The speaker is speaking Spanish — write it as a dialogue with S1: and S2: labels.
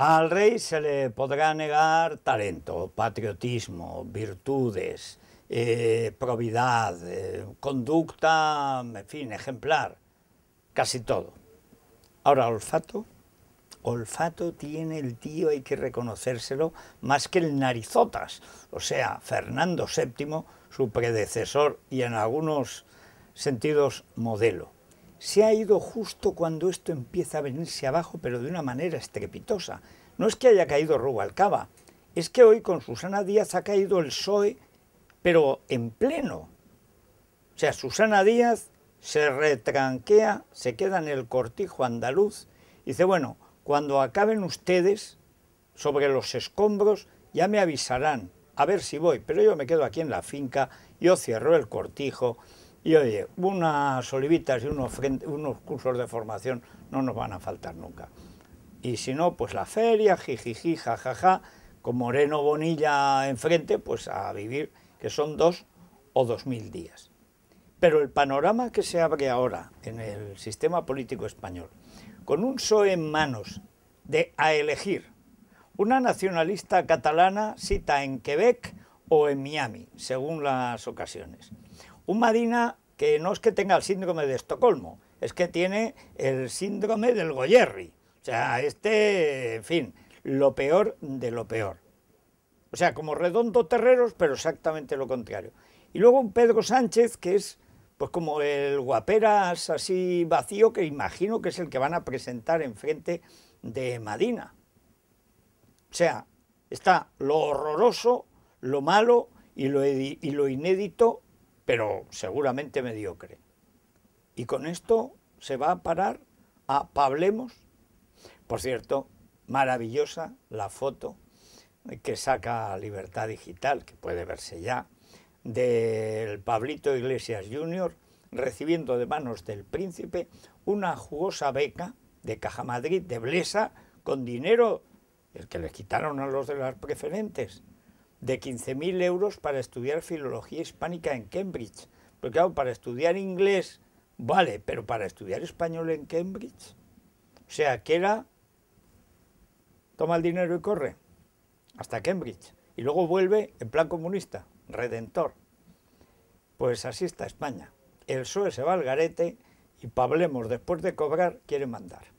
S1: Al rey se le podrá negar talento, patriotismo, virtudes, eh, probidad, eh, conducta, en fin, ejemplar, casi todo. Ahora, olfato, olfato tiene el tío, hay que reconocérselo, más que el narizotas. O sea, Fernando VII, su predecesor y en algunos sentidos modelo se ha ido justo cuando esto empieza a venirse abajo, pero de una manera estrepitosa. No es que haya caído Rubalcaba, es que hoy con Susana Díaz ha caído el PSOE, pero en pleno. O sea, Susana Díaz se retranquea, se queda en el cortijo andaluz, y dice, bueno, cuando acaben ustedes sobre los escombros, ya me avisarán, a ver si voy, pero yo me quedo aquí en la finca, yo cierro el cortijo, y oye, unas olivitas y unos, cursos de formación no nos van a faltar nunca. Y si no, pues la feria, jijiji, jajaja, con Moreno Bonilla enfrente, pues a vivir, que son dos o dos mil días. Pero el panorama que se abre ahora en el sistema político español, con un PSOE en manos de a elegir una nacionalista catalana cita en Quebec o en Miami, según las ocasiones un Madina que no es que tenga el síndrome de Estocolmo, es que tiene el síndrome del Goyerri. O sea, este, en fin, lo peor de lo peor. O sea, como redondo terreros, pero exactamente lo contrario. Y luego un Pedro Sánchez que es pues como el guaperas así vacío que imagino que es el que van a presentar enfrente de Madina. O sea, está lo horroroso, lo malo y y lo inédito pero seguramente mediocre. Y con esto se va a parar a Pablemos. Por cierto, maravillosa la foto que saca Libertad Digital, que puede verse ya, del Pablito Iglesias Jr., recibiendo de manos del príncipe una jugosa beca de Caja Madrid de Blesa con dinero, el que le quitaron a los de las preferentes, de 15.000 euros para estudiar filología hispánica en Cambridge. Porque claro, para estudiar inglés, vale, pero para estudiar español en Cambridge. O sea, que era, toma el dinero y corre hasta Cambridge. Y luego vuelve en plan comunista, redentor. Pues así está España. El PSOE se va al garete y Pablemos, después de cobrar, quiere mandar.